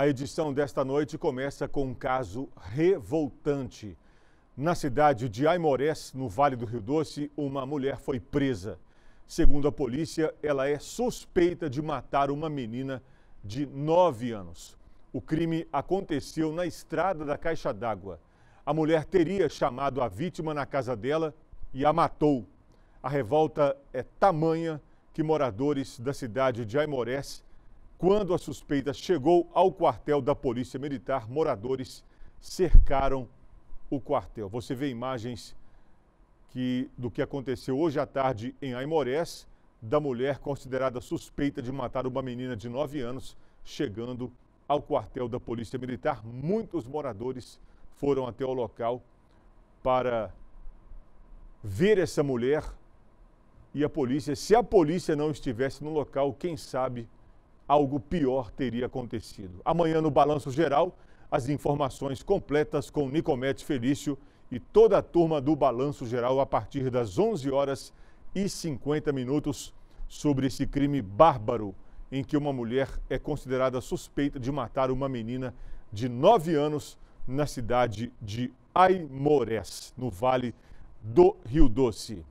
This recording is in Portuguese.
A edição desta noite começa com um caso revoltante. Na cidade de Aimorés, no Vale do Rio Doce, uma mulher foi presa. Segundo a polícia, ela é suspeita de matar uma menina de 9 anos. O crime aconteceu na estrada da Caixa d'Água. A mulher teria chamado a vítima na casa dela e a matou. A revolta é tamanha que moradores da cidade de Aimorés quando a suspeita chegou ao quartel da Polícia Militar, moradores cercaram o quartel. Você vê imagens que, do que aconteceu hoje à tarde em Aimorés, da mulher considerada suspeita de matar uma menina de 9 anos, chegando ao quartel da Polícia Militar. Muitos moradores foram até o local para ver essa mulher e a polícia. Se a polícia não estivesse no local, quem sabe algo pior teria acontecido. Amanhã, no Balanço Geral, as informações completas com Nicomete Felício e toda a turma do Balanço Geral a partir das 11 horas e 50 minutos sobre esse crime bárbaro em que uma mulher é considerada suspeita de matar uma menina de 9 anos na cidade de Aimorés, no Vale do Rio Doce.